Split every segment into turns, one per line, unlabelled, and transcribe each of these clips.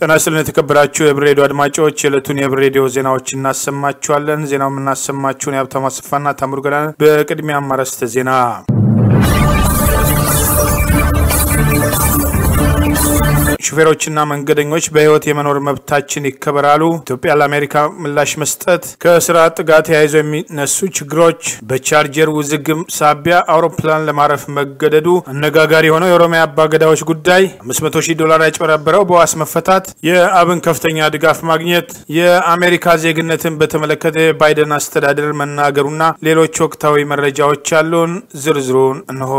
ጤና ይስጥልን የተከበራችሁ የብር ሬዲዮ አድማጮች፣ የዕለቱን የብር ሬዲዮ ዜናዎች እናሰማችኋለን። ዜናው የምናሰማችሁን የሀብታማ ስፋና ታምሩ ገዳን። በቅድሚያ አማረስተ ዜና ሹፌሮችና መንገደኞች በህይወት የመኖር መብታችን ይከበራሉ። ኢትዮጵያ ለአሜሪካ ምላሽ መስጠት ከስራ ጥጋት ተያይዞ የሚነሱ ችግሮች በቻርጀር ውዝግም ሳቢያ አውሮፕላን ለማረፍ መገደዱ አነጋጋሪ የሆነው የኦሮሚያ አባገዳዎች ጉዳይ 500 ሺህ ዶላር ያጭበረበረው በዋስ መፈታት፣ የአብን ከፍተኛ ድጋፍ ማግኘት፣ የአሜሪካ ዜግነትን በተመለከተ የባይደን አስተዳደር መናገሩና ሌሎች ወቅታዊ መረጃዎች ያሉን ዝርዝሩን እንሆ።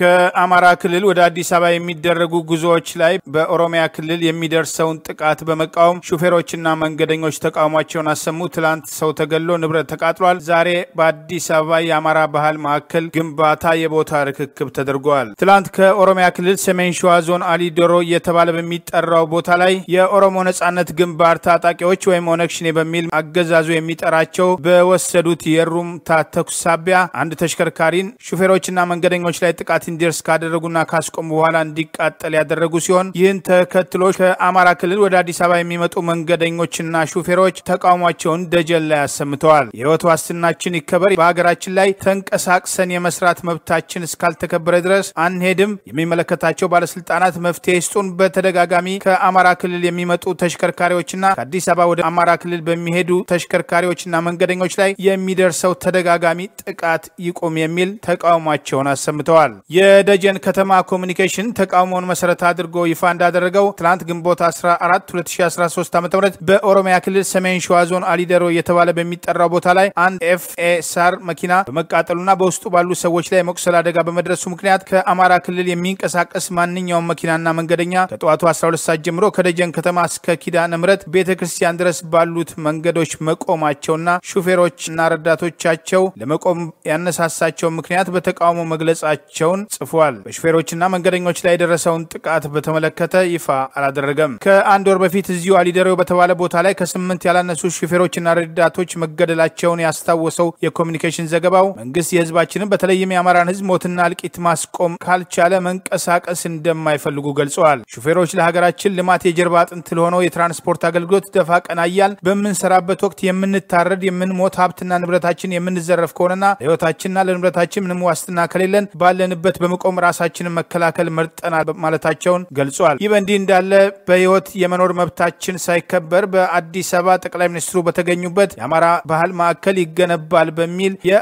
ከአማራ ክልል ወደ አዲስ አበባ የሚደረጉ ጉዞዎች ላይ በኦሮሚያ ክልል የሚደርሰውን ጥቃት በመቃወም ሹፌሮችና መንገደኞች ተቃውሟቸውን አሰሙ። ትላንት ሰው ተገሎ ንብረት ተቃጥሏል። ዛሬ በአዲስ አበባ የአማራ ባህል ማዕከል ግንባታ የቦታ ርክክብ ተደርጓል። ትላንት ከኦሮሚያ ክልል ሰሜን ሸዋ ዞን አሊ ዶሮ እየተባለ በሚጠራው ቦታ ላይ የኦሮሞ ነጻነት ግንባር ታጣቂዎች ወይም ኦነግ ሸኔ በሚል አገዛዙ የሚጠራቸው በወሰዱት የሩምታ ተኩስ ሳቢያ አንድ ተሽከርካሪን ሹፌሮችና መንገደኞች ላይ ጥቃት ጉዳት እንዲደርስ ካደረጉና ካስቆሙ በኋላ እንዲቃጠል ያደረጉ ሲሆን ይህን ተከትሎ ከአማራ ክልል ወደ አዲስ አበባ የሚመጡ መንገደኞችና ሹፌሮች ተቃውሟቸውን ደጀን ላይ አሰምተዋል። የህይወት ዋስትናችን ይከበር፣ በሀገራችን ላይ ተንቀሳቅሰን የመስራት መብታችን እስካልተከበረ ድረስ አንሄድም፣ የሚመለከታቸው ባለስልጣናት መፍትሄ ይስጡን። በተደጋጋሚ ከአማራ ክልል የሚመጡ ተሽከርካሪዎችና ከአዲስ አበባ ወደ አማራ ክልል በሚሄዱ ተሽከርካሪዎችና መንገደኞች ላይ የሚደርሰው ተደጋጋሚ ጥቃት ይቁም የሚል ተቃውሟቸውን አሰምተዋል። የደጀን ከተማ ኮሚኒኬሽን ተቃውሞውን መሰረት አድርጎ ይፋ እንዳደረገው ትናንት ግንቦት 14 2013 ዓ ም በኦሮሚያ ክልል ሰሜን ሸዋ ዞን አሊደሮ የተባለ በሚጠራው ቦታ ላይ አንድ ኤፍኤስአር መኪና በመቃጠሉና በውስጡ ባሉ ሰዎች ላይ መቁሰል አደጋ በመድረሱ ምክንያት ከአማራ ክልል የሚንቀሳቀስ ማንኛውም መኪናና መንገደኛ ከጠዋቱ 12 ሰዓት ጀምሮ ከደጀን ከተማ እስከ ኪዳነ ምሕረት ቤተ ክርስቲያን ድረስ ባሉት መንገዶች መቆማቸውና ሹፌሮችና ረዳቶቻቸው ለመቆም ያነሳሳቸው ምክንያት በተቃውሞ መግለጻቸውን ጽፏል። በሹፌሮችና መንገደኞች ላይ የደረሰውን ጥቃት በተመለከተ ይፋ አላደረገም። ከአንድ ወር በፊት እዚሁ አሊደሬው በተባለ ቦታ ላይ ከስምንት ያላነሱ ሹፌሮችና ረዳቶች መገደላቸውን ያስታወሰው የኮሚኒኬሽን ዘገባው መንግስት የህዝባችንን በተለይም የአማራን ህዝብ ሞትና እልቂት ማስቆም ካልቻለ መንቀሳቀስ እንደማይፈልጉ ገልጸዋል። ሹፌሮች ለሀገራችን ልማት የጀርባ አጥንት ለሆነው የትራንስፖርት አገልግሎት ደፋ ቀና እያል በምንሰራበት ወቅት የምንታረድ የምንሞት ሀብትና ንብረታችን የምንዘረፍ ከሆነና ለህይወታችንና ለንብረታችን ምንም ዋስትና ከሌለን ባለንበት በአንድነት በመቆም ራሳችንን መከላከል መርጠናል ማለታቸውን ገልጿል። ይህ በእንዲህ እንዳለ በህይወት የመኖር መብታችን ሳይከበር በአዲስ አበባ ጠቅላይ ሚኒስትሩ በተገኙበት የአማራ ባህል ማዕከል ይገነባል በሚል የ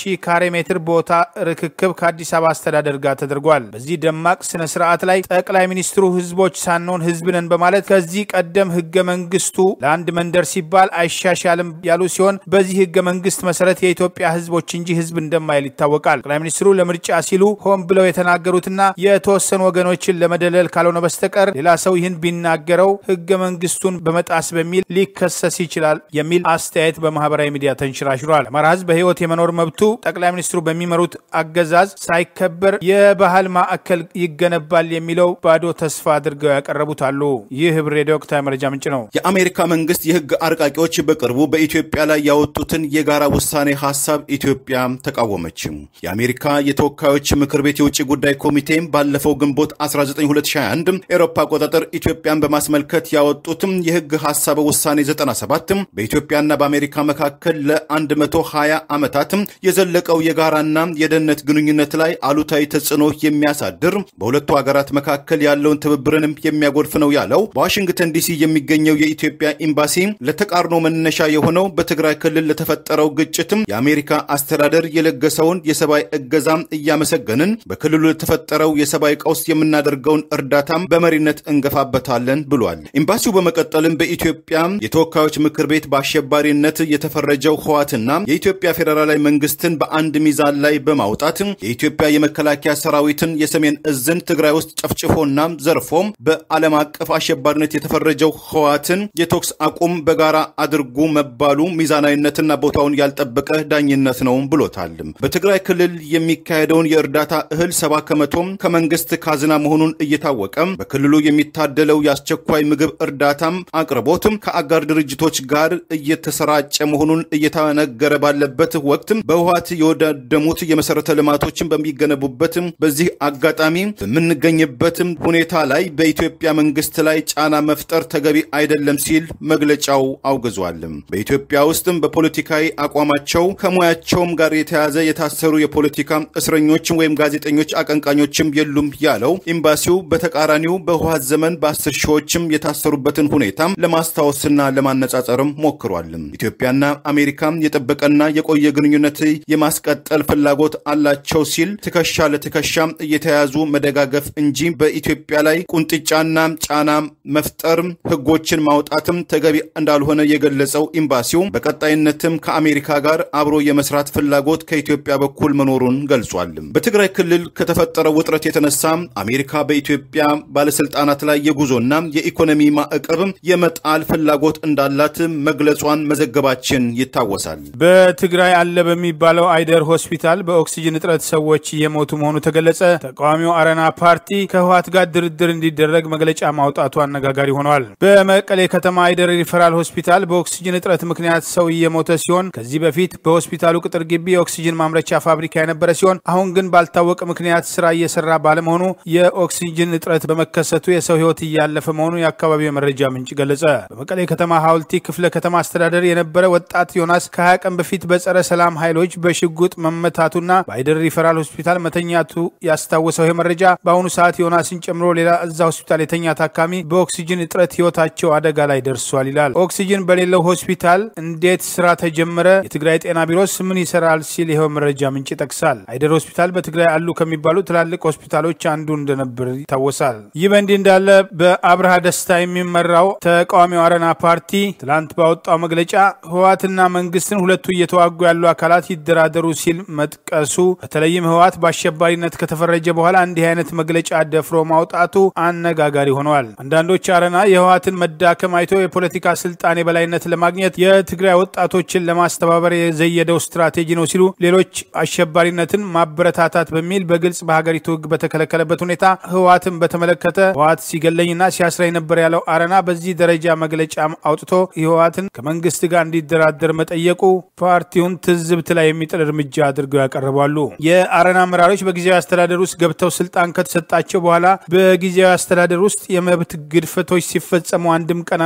ሺህ ካሬ ሜትር ቦታ ርክክብ ከአዲስ አበባ አስተዳደር ጋር ተደርጓል። በዚህ ደማቅ ስነ ስርዓት ላይ ጠቅላይ ሚኒስትሩ ህዝቦች ሳንሆን ህዝብ ነን በማለት ከዚህ ቀደም ህገ መንግስቱ ለአንድ መንደር ሲባል አይሻሻልም ያሉ ሲሆን በዚህ ህገ መንግስት መሰረት የኢትዮጵያ ህዝቦች እንጂ ህዝብ እንደማይል ይታወቃል። ጠቅላይ ሚኒስትሩ ለምርጫ ሲሉ ሆ ሆን ብለው የተናገሩትና የተወሰኑ ወገኖችን ለመደለል ካልሆነ በስተቀር ሌላ ሰው ይህን ቢናገረው ህገ መንግስቱን በመጣስ በሚል ሊከሰስ ይችላል የሚል አስተያየት በማህበራዊ ሚዲያ ተንሽራሽሯል። የአማራ ህዝብ በህይወት የመኖር መብቱ ጠቅላይ ሚኒስትሩ በሚመሩት አገዛዝ ሳይከበር የባህል ማዕከል ይገነባል የሚለው ባዶ ተስፋ አድርገው ያቀረቡት አሉ። ይህ ህብር ሬዲዮ ወቅታዊ መረጃ
ምንጭ ነው። የአሜሪካ መንግስት የህግ አርቃቂዎች በቅርቡ በኢትዮጵያ ላይ ያወጡትን የጋራ ውሳኔ ሀሳብ ኢትዮጵያ ተቃወመችም። የአሜሪካ የተወካዮች ምክር ቤት የውጭ ጉዳይ ኮሚቴ ባለፈው ግንቦት 192021 ኤሮፓ አቆጣጠር ኢትዮጵያን በማስመልከት ያወጡትም የህግ ሀሳብ ውሳኔ 97 በኢትዮጵያና በአሜሪካ መካከል ለ120 ዓመታት የዘለቀው የጋራና የደህንነት ግንኙነት ላይ አሉታዊ ተጽዕኖ የሚያሳድር በሁለቱ ሀገራት መካከል ያለውን ትብብርንም የሚያጎድፍ ነው ያለው በዋሽንግተን ዲሲ የሚገኘው የኢትዮጵያ ኤምባሲ ለተቃርኖ መነሻ የሆነው በትግራይ ክልል ለተፈጠረው ግጭትም የአሜሪካ አስተዳደር የለገሰውን የሰብአዊ እገዛም እያመሰገንን በክልሉ ለተፈጠረው የሰብአዊ ቀውስ የምናደርገውን እርዳታም በመሪነት እንገፋበታለን ብሏል። ኤምባሲው በመቀጠልም በኢትዮጵያ የተወካዮች ምክር ቤት በአሸባሪነት የተፈረጀው ህዋትና የኢትዮጵያ ፌዴራላዊ መንግስትን በአንድ ሚዛን ላይ በማውጣት የኢትዮጵያ የመከላከያ ሰራዊትን የሰሜን እዝን ትግራይ ውስጥ ጨፍጭፎና ዘርፎም በዓለም አቀፍ አሸባሪነት የተፈረጀው ህዋትን የተኩስ አቁም በጋራ አድርጉ መባሉ ሚዛናዊነትና ቦታውን ያልጠበቀ ዳኝነት ነው ብሎታል። በትግራይ ክልል የሚካሄደውን የእርዳታ እህል ሰባ ከመቶም ከመንግስት ካዝና መሆኑን እየታወቀ በክልሉ የሚታደለው የአስቸኳይ ምግብ እርዳታም አቅርቦትም ከአጋር ድርጅቶች ጋር እየተሰራጨ መሆኑን እየተነገረ ባለበት ወቅት በውሃት የወዳደሙት የመሰረተ ልማቶችን በሚገነቡበትም በዚህ አጋጣሚ በምንገኝበትም ሁኔታ ላይ በኢትዮጵያ መንግስት ላይ ጫና መፍጠር ተገቢ አይደለም ሲል መግለጫው አውግዟል። በኢትዮጵያ ውስጥም በፖለቲካዊ አቋማቸው ከሙያቸውም ጋር የተያዘ የታሰሩ የፖለቲካ እስረኞችን ወይም ጋዜጠኞች አቀንቃኞችም የሉም ያለው ኤምባሲው በተቃራኒው በህወሓት ዘመን በአስር ሺዎችም የታሰሩበትን ሁኔታም ለማስታወስና ለማነጻጸርም ሞክሯል። ኢትዮጵያና አሜሪካ የጠበቀና የቆየ ግንኙነት የማስቀጠል ፍላጎት አላቸው ሲል ትከሻ ለትከሻ እየተያዙ መደጋገፍ እንጂ በኢትዮጵያ ላይ ቁንጥጫና ጫና መፍጠር፣ ህጎችን ማውጣትም ተገቢ እንዳልሆነ የገለጸው ኤምባሲው በቀጣይነትም ከአሜሪካ ጋር አብሮ የመስራት ፍላጎት ከኢትዮጵያ በኩል መኖሩን ገልጿል። በትግራይ ክልል ከተፈጠረው ውጥረት የተነሳ አሜሪካ በኢትዮጵያ ባለስልጣናት ላይ የጉዞና የኢኮኖሚ ማዕቀብ የመጣል ፍላጎት እንዳላት መግለጿን መዘገባችን ይታወሳል።
በትግራይ አለ በሚባለው አይደር ሆስፒታል በኦክሲጅን እጥረት ሰዎች እየሞቱ መሆኑ ተገለጸ። ተቃዋሚው አረና ፓርቲ ከህወሓት ጋር ድርድር እንዲደረግ መግለጫ ማውጣቱ አነጋጋሪ ሆኗል። በመቀሌ ከተማ አይደር ሪፈራል ሆስፒታል በኦክሲጅን እጥረት ምክንያት ሰው እየሞተ ሲሆን ከዚህ በፊት በሆስፒታሉ ቅጥር ግቢ የኦክሲጅን ማምረቻ ፋብሪካ የነበረ ሲሆን አሁን ግን ባልታ በማይታወቅ ምክንያት ስራ እየሰራ ባለመሆኑ የኦክሲጅን እጥረት በመከሰቱ የሰው ህይወት እያለፈ መሆኑ የአካባቢው የመረጃ ምንጭ ገለጸ። በመቀሌ ከተማ ሐውልቲ ክፍለ ከተማ አስተዳደር የነበረ ወጣት ዮናስ ከ20 ቀን በፊት በጸረ ሰላም ኃይሎች በሽጉጥ መመታቱና በአይደር ሪፈራል ሆስፒታል መተኛቱ ያስታወሰው ይህ መረጃ በአሁኑ ሰዓት ዮናስን ጨምሮ ሌላ እዛ ሆስፒታል የተኛ ታካሚ በኦክሲጅን እጥረት ህይወታቸው አደጋ ላይ ደርሷል ይላል። ኦክሲጅን በሌለው ሆስፒታል እንዴት ስራ ተጀመረ? የትግራይ ጤና ቢሮስ ምን ይሰራል? ሲል ይኸው መረጃ ምንጭ ይጠቅሳል። አይደር ሆስፒታል በትግራይ አሉ ከሚባሉ ትላልቅ ሆስፒታሎች አንዱ እንደነበር ይታወሳል። ይህ በእንዲህ እንዳለ በአብርሃ ደስታ የሚመራው ተቃዋሚው አረና ፓርቲ ትላንት ባወጣው መግለጫ ህወሓትና መንግስትን ሁለቱ እየተዋጉ ያሉ አካላት ይደራደሩ ሲል መጥቀሱ በተለይም ህወሓት በአሸባሪነት ከተፈረጀ በኋላ እንዲህ አይነት መግለጫ ደፍሮ ማውጣቱ አነጋጋሪ ሆነዋል። አንዳንዶች አረና የህወሓትን መዳከም አይቶ የፖለቲካ ስልጣን የበላይነት ለማግኘት የትግራይ ወጣቶችን ለማስተባበር የዘየደው ስትራቴጂ ነው ሲሉ ሌሎች አሸባሪነትን ማበረታታት በሚ በሚል በግልጽ በሀገሪቱ ህግ በተከለከለበት ሁኔታ ህወሓትን በተመለከተ ህወሓት ሲገለኝና ሲያስረኝ ነበር ያለው አረና በዚህ ደረጃ መግለጫ አውጥቶ ህወሓትን ከመንግስት ጋር እንዲደራደር መጠየቁ ፓርቲውን ትዝብት ላይ የሚጥል እርምጃ አድርገው ያቀርባሉ። የአረና አመራሮች በጊዜያዊ አስተዳደር ውስጥ ገብተው ስልጣን ከተሰጣቸው በኋላ በጊዜያዊ አስተዳደር ውስጥ የመብት ግድፈቶች ሲፈጸሙ አንድም ቀን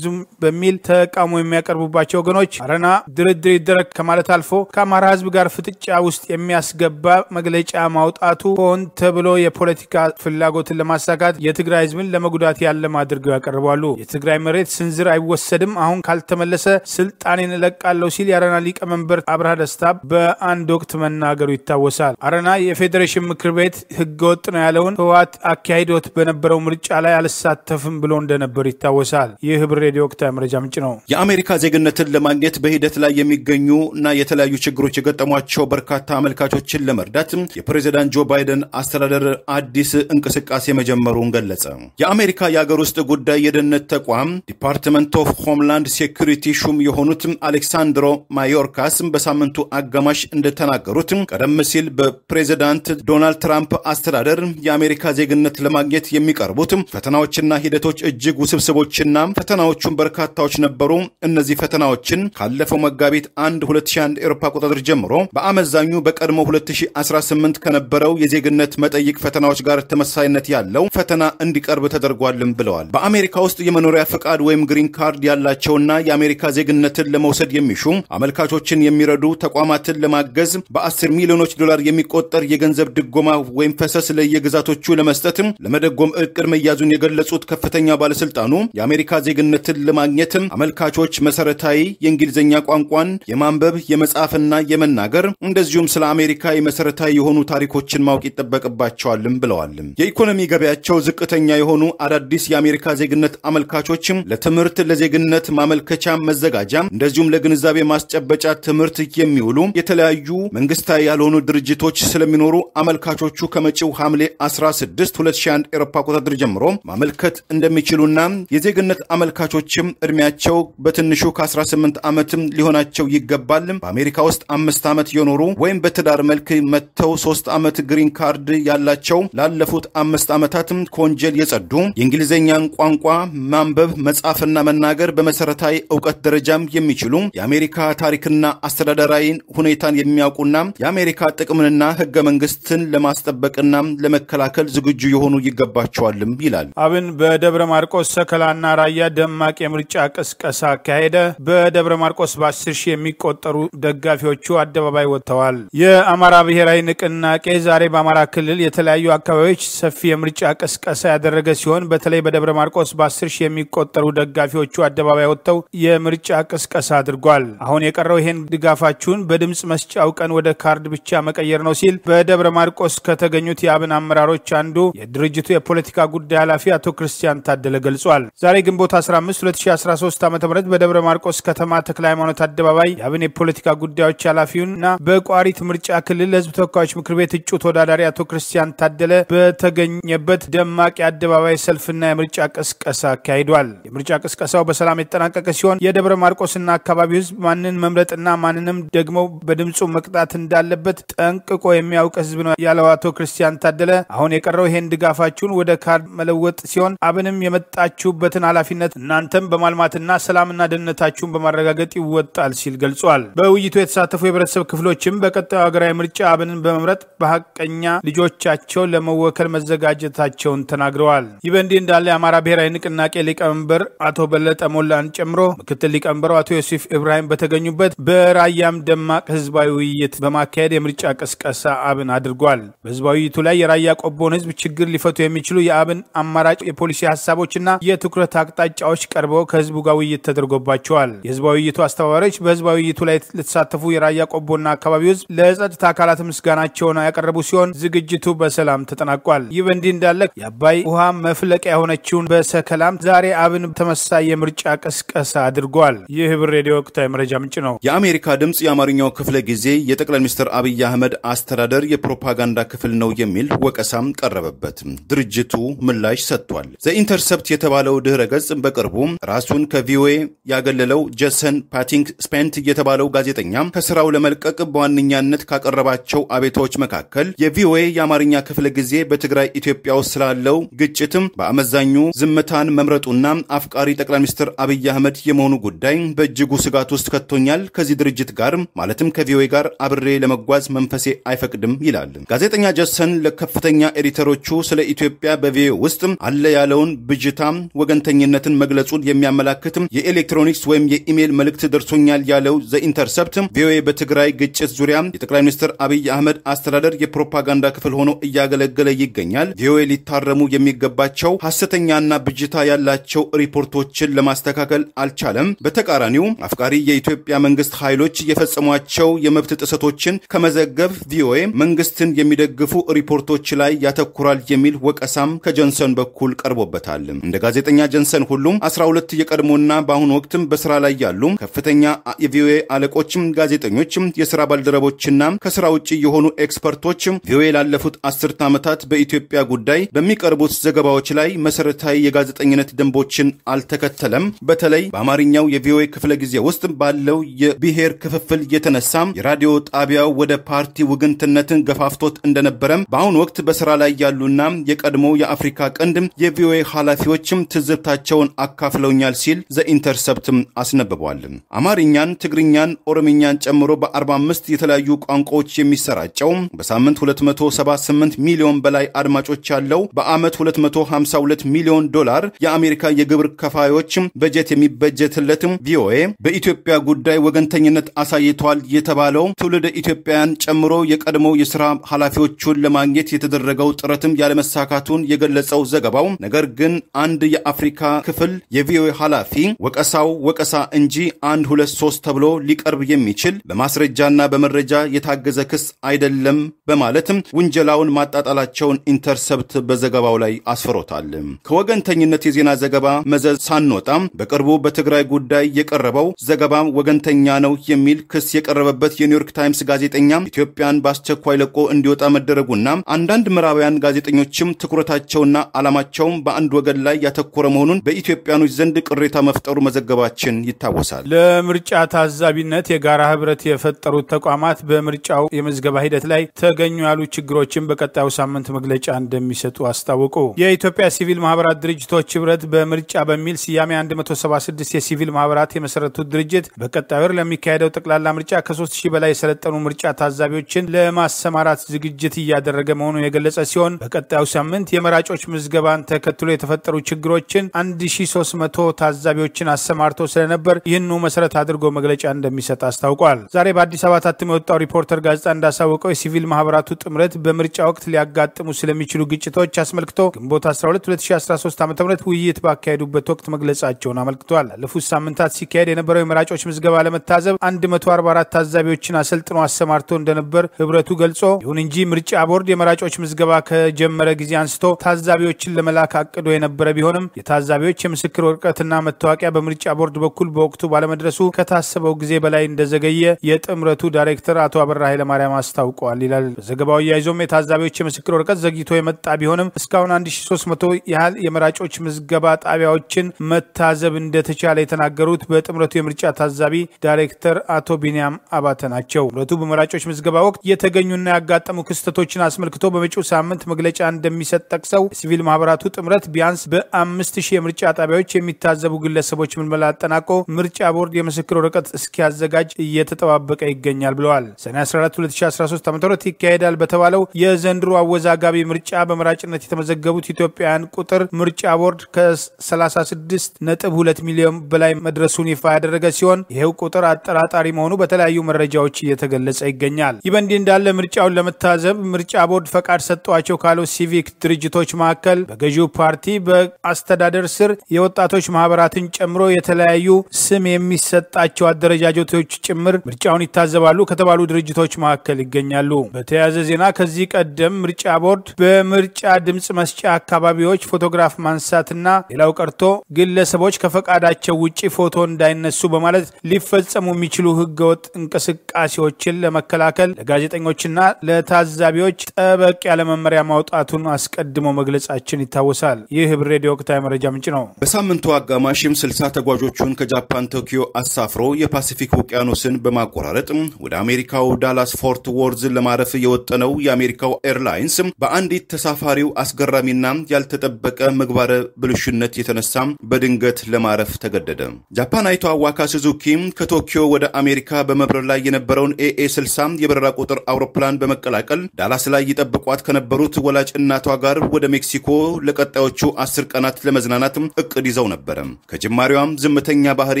በሚል ተቃውሞ የሚያቀርቡባቸው ወገኖች አረና ድርድር ይደረግ ከማለት አልፎ ከአማራ ህዝብ ጋር ፍጥጫ ውስጥ የሚያስገባ መግለጫ ማውጣቱ ሆን ተብሎ የፖለቲካ ፍላጎትን ለማሳካት የትግራይ ህዝብን ለመጉዳት ያለም አድርገው ያቀርባሉ። የትግራይ መሬት ስንዝር አይወሰድም፣ አሁን ካልተመለሰ ስልጣኔን እለቃለሁ ሲል የአረና ሊቀመንበር አብርሃ ደስታ በአንድ ወቅት መናገሩ ይታወሳል። አረና የፌዴሬሽን ምክር ቤት ህገወጥ ነው ያለውን ህወሓት አካሂዶት በነበረው ምርጫ ላይ አልሳተፍም ብሎ እንደነበር ይታወሳል። ይህ ህብር ሬዲዮ ወቅታዊ መረጃ ምንጭ ነው።
የአሜሪካ ዜግነትን ለማግኘት በሂደት ላይ የሚገኙ እና የተለያዩ ችግሮች የገጠሟቸው በርካታ አመልካቾችን ለመርዳት ፕሬዚዳንት ጆ ባይደን አስተዳደር አዲስ እንቅስቃሴ መጀመሩን ገለጸ። የአሜሪካ የአገር ውስጥ ጉዳይ የደህንነት ተቋም ዲፓርትመንት ኦፍ ሆምላንድ ሴኩሪቲ ሹም የሆኑት አሌክሳንድሮ ማዮርካስ በሳምንቱ አጋማሽ እንደተናገሩት ቀደም ሲል በፕሬዚዳንት ዶናልድ ትራምፕ አስተዳደር የአሜሪካ ዜግነት ለማግኘት የሚቀርቡት ፈተናዎችና ሂደቶች እጅግ ውስብስቦችና ፈተናዎቹን በርካታዎች ነበሩ። እነዚህ ፈተናዎችን ካለፈው መጋቢት 1 2001 ኤሮፓ ቁጥጥር ጀምሮ በአመዛኙ በቀድሞ 2018 ከነበረው የዜግነት መጠይቅ ፈተናዎች ጋር ተመሳሳይነት ያለው ፈተና እንዲቀርብ ተደርጓልም ብለዋል። በአሜሪካ ውስጥ የመኖሪያ ፈቃድ ወይም ግሪን ካርድ ያላቸውና የአሜሪካ ዜግነትን ለመውሰድ የሚሹ አመልካቾችን የሚረዱ ተቋማትን ለማገዝ በአስር ሚሊዮኖች ዶላር የሚቆጠር የገንዘብ ድጎማ ወይም ፈሰስ ለየግዛቶቹ ለመስጠትም ለመደጎም እቅድ መያዙን የገለጹት ከፍተኛ ባለስልጣኑ የአሜሪካ ዜግነትን ለማግኘትም አመልካቾች መሰረታዊ የእንግሊዝኛ ቋንቋን የማንበብ የመጻፍና የመናገር እንደዚሁም ስለ አሜሪካ የመሰረታዊ የሆኑ ታሪኮችን ማወቅ ይጠበቅባቸዋልም ብለዋል። የኢኮኖሚ ገበያቸው ዝቅተኛ የሆኑ አዳዲስ የአሜሪካ ዜግነት አመልካቾችም ለትምህርት ለዜግነት ማመልከቻ መዘጋጃ፣ እንደዚሁም ለግንዛቤ ማስጨበጫ ትምህርት የሚውሉ የተለያዩ መንግስታዊ ያልሆኑ ድርጅቶች ስለሚኖሩ አመልካቾቹ ከመጪው ሐምሌ 16 2001 ኤሮፓ አቆጣጠር ጀምሮ ማመልከት እንደሚችሉና የዜግነት አመልካቾችም እድሜያቸው በትንሹ ከ18 ዓመትም ሊሆናቸው ይገባል። በአሜሪካ ውስጥ አምስት ዓመት የኖሩ ወይም በትዳር መልክ መጥተው የ ዓመት ግሪን ካርድ ያላቸው ላለፉት አምስት ዓመታትም ከወንጀል የጸዱ የእንግሊዝኛን ቋንቋ ማንበብ መጻፍና መናገር በመሰረታዊ እውቀት ደረጃም የሚችሉ የአሜሪካ ታሪክና አስተዳደራዊ ሁኔታን የሚያውቁና የአሜሪካ ጥቅምንና ህገ መንግስትን ለማስጠበቅና ለመከላከል ዝግጁ የሆኑ ይገባቸዋልም ይላል።
አብን በደብረ ማርቆስ ሰከላና ራያ ደማቅ የምርጫ ቅስቀሳ አካሄደ። በደብረ ማርቆስ በ ሺህ የሚቆጠሩ ደጋፊዎቹ አደባባይ ወጥተዋል። የአማራ ብሔራዊ ንቅና ንቅናቄ ዛሬ በአማራ ክልል የተለያዩ አካባቢዎች ሰፊ የምርጫ ቅስቀሳ ያደረገ ሲሆን በተለይ በደብረ ማርቆስ በአስር ሺህ የሚቆጠሩ ደጋፊዎቹ አደባባይ ወጥተው የምርጫ ቅስቀሳ አድርጓል። አሁን የቀረው ይህን ድጋፋችሁን በድምፅ መስጫው ቀን ወደ ካርድ ብቻ መቀየር ነው ሲል በደብረ ማርቆስ ከተገኙት የአብን አመራሮች አንዱ የድርጅቱ የፖለቲካ ጉዳይ ኃላፊ አቶ ክርስቲያን ታደለ ገልጿል። ዛሬ ግንቦት 15 2013 ዓ ም በደብረ ማርቆስ ከተማ ተክለ ሃይማኖት አደባባይ የአብን የፖለቲካ ጉዳዮች ኃላፊውንና በቋሪት ምርጫ ክልል ለህዝብ ተወካዮች ምክር ቤት እጩ ተወዳዳሪ አቶ ክርስቲያን ታደለ በተገኘበት ደማቅ የአደባባይ ሰልፍና የምርጫ ቅስቀሳ አካሂዷል። የምርጫ ቅስቀሳው በሰላም የተጠናቀቀ ሲሆን የደብረ ማርቆስና አካባቢው ህዝብ ማንን መምረጥና ማንንም ደግሞ በድምፁ መቅጣት እንዳለበት ጠንቅቆ የሚያውቅ ህዝብ ነው ያለው አቶ ክርስቲያን ታደለ አሁን የቀረው ይሄን ድጋፋችሁን ወደ ካርድ መለወጥ ሲሆን አብንም የመጣችሁበትን ኃላፊነት እናንተም በማልማትና ሰላምና ደህንነታችሁን በማረጋገጥ ይወጣል ሲል ገልጿል። በውይይቱ የተሳተፉ የህብረተሰብ ክፍሎችም በቀጣዩ ሀገራዊ ምርጫ አብንን በመምረጥ በሀቀኛ ልጆቻቸው ለመወከል መዘጋጀታቸውን ተናግረዋል። ይህ በእንዲህ እንዳለ የአማራ ብሔራዊ ንቅናቄ ሊቀመንበር አቶ በለጠ ሞላን ጨምሮ ምክትል ሊቀመንበሩ አቶ ዮሴፍ ኢብራሂም በተገኙበት በራያም ደማቅ ህዝባዊ ውይይት በማካሄድ የምርጫ ቅስቀሳ አብን አድርጓል። በህዝባዊ ውይይቱ ላይ የራያ ቆቦን ህዝብ ችግር ሊፈቱ የሚችሉ የአብን አማራጭ የፖሊሲ ሀሳቦችና የትኩረት አቅጣጫዎች ቀርበው ከህዝቡ ጋር ውይይት ተደርጎባቸዋል። የህዝባዊ ውይይቱ አስተባባሪዎች በህዝባዊ ውይይቱ ላይ ለተሳተፉ የራያ ቆቦና አካባቢው ህዝብ ለጸጥታ አካላት ምስጋናቸውን ምስጋና ያቀረቡ ሲሆን ዝግጅቱ በሰላም ተጠናቋል። ይህ በእንዲህ እንዳለ የአባይ ውሃ መፍለቂያ የሆነችውን በሰከላም ዛሬ አብን ተመሳሳይ የምርጫ ቅስቀሳ አድርጓል።
ይህ ህብር ሬዲዮ ወቅታዊ መረጃ ምንጭ ነው። የአሜሪካ ድምፅ የአማርኛው ክፍለ ጊዜ የጠቅላይ ሚኒስትር አብይ አህመድ አስተዳደር የፕሮፓጋንዳ ክፍል ነው የሚል ወቀሳም ቀረበበት። ድርጅቱ ምላሽ ሰጥቷል። ዘኢንተርሰፕት የተባለው ድህረ ገጽ በቅርቡ ራሱን ከቪኦኤ ያገለለው ጀሰን ፓቲንግ ስፔንት የተባለው ጋዜጠኛ ከስራው ለመልቀቅ በዋነኛነት ካቀረባቸው አቤቶች መካከል የቪኦኤ የአማርኛ ክፍለ ጊዜ በትግራይ ኢትዮጵያ ውስጥ ስላለው ግጭትም በአመዛኙ ዝምታን መምረጡና አፍቃሪ ጠቅላይ ሚኒስትር አብይ አህመድ የመሆኑ ጉዳይ በእጅጉ ስጋት ውስጥ ከቶኛል። ከዚህ ድርጅት ጋር ማለትም ከቪኦኤ ጋር አብሬ ለመጓዝ መንፈሴ አይፈቅድም ይላል ጋዜጠኛ ጀሰን። ለከፍተኛ ኤዲተሮቹ ስለ ኢትዮጵያ በቪኦኤ ውስጥ አለ ያለውን ብጅታ፣ ወገንተኝነትን መግለጹን የሚያመላክት የኤሌክትሮኒክስ ወይም የኢሜይል መልእክት ደርሶኛል ያለው ዘኢንተርሰፕት ቪኦኤ በትግራይ ግጭት ዙሪያ የጠቅላይ ሚኒስትር አብይ አህመድ አስተዳደ አስተዳደር የፕሮፓጋንዳ ክፍል ሆኖ እያገለገለ ይገኛል። ቪኦኤ ሊታረሙ የሚገባቸው ሐሰተኛና ብጅታ ያላቸው ሪፖርቶችን ለማስተካከል አልቻለም። በተቃራኒው አፍቃሪ የኢትዮጵያ መንግስት ኃይሎች የፈጸሟቸው የመብት ጥሰቶችን ከመዘገብ ቪኦኤ መንግስትን የሚደግፉ ሪፖርቶች ላይ ያተኩራል የሚል ወቀሳም ከጀንሰን በኩል ቀርቦበታል። እንደ ጋዜጠኛ ጀንሰን ሁሉም 12 የቀድሞና በአሁኑ ወቅትም በስራ ላይ ያሉ ከፍተኛ የቪኦኤ አለቆችም፣ ጋዜጠኞችም፣ የስራ ባልደረቦችና ከስራ ውጭ የሆኑ ኤክስ ኤክስፐርቶችም ቪኦኤ ላለፉት አስርት ዓመታት በኢትዮጵያ ጉዳይ በሚቀርቡት ዘገባዎች ላይ መሰረታዊ የጋዜጠኝነት ደንቦችን አልተከተለም። በተለይ በአማርኛው የቪኦኤ ክፍለ ጊዜ ውስጥ ባለው የብሔር ክፍፍል የተነሳም የራዲዮ ጣቢያው ወደ ፓርቲ ውግንትነትን ገፋፍቶት እንደነበረም በአሁኑ ወቅት በስራ ላይ ያሉና የቀድሞ የአፍሪካ ቀንድ የቪኦኤ ኃላፊዎችም ትዝብታቸውን አካፍለውኛል ሲል ዘኢንተርሰፕትም አስነብቧል። አማርኛን፣ ትግርኛን፣ ኦሮምኛን ጨምሮ በ45 የተለያዩ ቋንቋዎች የሚሰራጨው በሳምንት 278 ሚሊዮን በላይ አድማጮች ያለው በዓመት 252 ሚሊዮን ዶላር የአሜሪካ የግብር ከፋዮች በጀት የሚበጀትለትም ቪኦኤ በኢትዮጵያ ጉዳይ ወገንተኝነት አሳይቷል የተባለው ትውልደ ኢትዮጵያን ጨምሮ የቀድሞ የስራ ኃላፊዎቹን ለማግኘት የተደረገው ጥረትም ያለመሳካቱን የገለጸው ዘገባው፣ ነገር ግን አንድ የአፍሪካ ክፍል የቪኦኤ ኃላፊ ወቀሳው ወቀሳ እንጂ አንድ ሁለት ሶስት ተብሎ ሊቀርብ የሚችል በማስረጃና በመረጃ የታገዘ ክስ አይደለም አይደለም በማለትም ውንጀላውን ማጣጣላቸውን ኢንተርሰፕት በዘገባው ላይ አስፍሮታል። ከወገንተኝነት የዜና ዘገባ መዘዝ ሳንወጣም በቅርቡ በትግራይ ጉዳይ የቀረበው ዘገባ ወገንተኛ ነው የሚል ክስ የቀረበበት የኒውዮርክ ታይምስ ጋዜጠኛ ኢትዮጵያን በአስቸኳይ ለቆ እንዲወጣ መደረጉና አንዳንድ ምዕራባውያን ጋዜጠኞችም ትኩረታቸውና ዓላማቸውም በአንድ ወገን ላይ ያተኮረ መሆኑን በኢትዮጵያኖች ዘንድ ቅሬታ መፍጠሩ መዘገባችን ይታወሳል።
ለምርጫ ታዛቢነት የጋራ ህብረት የፈጠሩት ተቋማት በምርጫው የመዝገባ ሂደት ላይ ተገኙ ያሉ ችግሮችን በቀጣዩ ሳምንት መግለጫ እንደሚሰጡ አስታወቁ። የኢትዮጵያ ሲቪል ማህበራት ድርጅቶች ህብረት በምርጫ በሚል ስያሜ 176 የሲቪል ማህበራት የመሰረቱት ድርጅት በቀጣዩ ወር ለሚካሄደው ጠቅላላ ምርጫ ከ3000 በላይ የሰለጠኑ ምርጫ ታዛቢዎችን ለማሰማራት ዝግጅት እያደረገ መሆኑን የገለጸ ሲሆን በቀጣዩ ሳምንት የመራጮች ምዝገባን ተከትሎ የተፈጠሩ ችግሮችን 1300 ታዛቢዎችን አሰማርቶ ስለነበር ይህኑ መሰረት አድርጎ መግለጫ እንደሚሰጥ አስታውቋል። ዛሬ በአዲስ አበባ ታትሞ የወጣው ሪፖርተር ጋዜጣ እንዳሳወቀው የሲቪል ሲቪል ማህበራቱ ጥምረት በምርጫ ወቅት ሊያጋጥሙ ስለሚችሉ ግጭቶች አስመልክቶ ግንቦት 12 2013 ዓ ም ውይይት ባካሄዱበት ወቅት መግለጻቸውን አመልክቷል። ላለፉት ሳምንታት ሲካሄድ የነበረው የመራጮች ምዝገባ ለመታዘብ 144 ታዛቢዎችን አሰልጥኖ አሰማርቶ እንደነበር ህብረቱ ገልጾ፣ ይሁን እንጂ ምርጫ ቦርድ የመራጮች ምዝገባ ከጀመረ ጊዜ አንስቶ ታዛቢዎችን ለመላክ አቅዶ የነበረ ቢሆንም የታዛቢዎች የምስክር ወረቀትና መታወቂያ በምርጫ ቦርድ በኩል በወቅቱ ባለመድረሱ ከታሰበው ጊዜ በላይ እንደዘገየ የጥምረቱ ዳይሬክተር አቶ አበራ ኃይለማርያም አስታውቀዋል። ይላል። ዘገባው። አያይዞም የታዛቢዎች የምስክር ወረቀት ዘግይቶ የመጣ ቢሆንም እስካሁን 1300 ያህል የመራጮች ምዝገባ ጣቢያዎችን መታዘብ እንደተቻለ የተናገሩት በጥምረቱ የምርጫ ታዛቢ ዳይሬክተር አቶ ቢንያም አባተ ናቸው። ጥምረቱ በመራጮች ምዝገባ ወቅት የተገኙና ያጋጠሙ ክስተቶችን አስመልክቶ በመጪው ሳምንት መግለጫ እንደሚሰጥ ጠቅሰው ሲቪል ማህበራቱ ጥምረት ቢያንስ በአምስት ሺህ የምርጫ ጣቢያዎች የሚታዘቡ ግለሰቦች ምልመላ አጠናቆ ምርጫ ቦርድ የምስክር ወረቀት እስኪያዘጋጅ እየተጠባበቀ ይገኛል ብለዋል። ሰኔ 14 2013 ዓ መሰረት ይካሄዳል በተባለው የዘንድሮ አወዛጋቢ ምርጫ በመራጭነት የተመዘገቡት ኢትዮጵያውያን ቁጥር ምርጫ ቦርድ ከ36 ነጥብ 2 ሚሊዮን በላይ መድረሱን ይፋ ያደረገ ሲሆን ይህው ቁጥር አጠራጣሪ መሆኑ በተለያዩ መረጃዎች እየተገለጸ ይገኛል። ይህ በእንዲህ እንዳለ ምርጫውን ለመታዘብ ምርጫ ቦርድ ፈቃድ ሰጠዋቸው ካሉ ሲቪክ ድርጅቶች መካከል በገዢው ፓርቲ በአስተዳደር ስር የወጣቶች ማህበራትን ጨምሮ የተለያዩ ስም የሚሰጣቸው አደረጃጀቶች ጭምር ምርጫውን ይታዘባሉ ከተባሉ ድርጅቶች መካከል ይገኛሉ። በተያያዘ ዜና ከዚህ ቀደም ምርጫ ቦርድ በምርጫ ድምፅ መስጫ አካባቢዎች ፎቶግራፍ ማንሳትና ሌላው ቀርቶ ግለሰቦች ከፈቃዳቸው ውጭ ፎቶ እንዳይነሱ በማለት ሊፈጸሙ የሚችሉ ህገወጥ እንቅስቃሴዎችን ለመከላከል ለጋዜጠኞችና ለታዛቢዎች ጠበቅ ያለ መመሪያ ማውጣቱን አስቀድሞ መግለጻችን ይታወሳል። ይህ ህብር ሬዲዮ ወቅታዊ መረጃ ምንጭ ነው።
በሳምንቱ አጋማሽም ስልሳ ተጓዦቹን ከጃፓን ቶኪዮ አሳፍሮ የፓሲፊክ ውቅያኖስን በማቆራረጥ ወደ አሜሪካው ዳላስ ፎርት ወርዝ ለማ ለማረፍ የወጠነው የአሜሪካው ኤርላይንስ በአንዲት ተሳፋሪው አስገራሚና ያልተጠበቀ ምግባረ ብልሽነት የተነሳ በድንገት ለማረፍ ተገደደ። ጃፓናዊቷ ዋካ ሱዙኪ ከቶኪዮ ወደ አሜሪካ በመብረር ላይ የነበረውን ኤኤ 60 የበረራ ቁጥር አውሮፕላን በመቀላቀል ዳላስ ላይ ይጠብቋት ከነበሩት ወላጅ እናቷ ጋር ወደ ሜክሲኮ ለቀጣዮቹ አስር ቀናት ለመዝናናት እቅድ ይዘው ነበረ። ከጅማሬዋም ዝምተኛ ባህሪ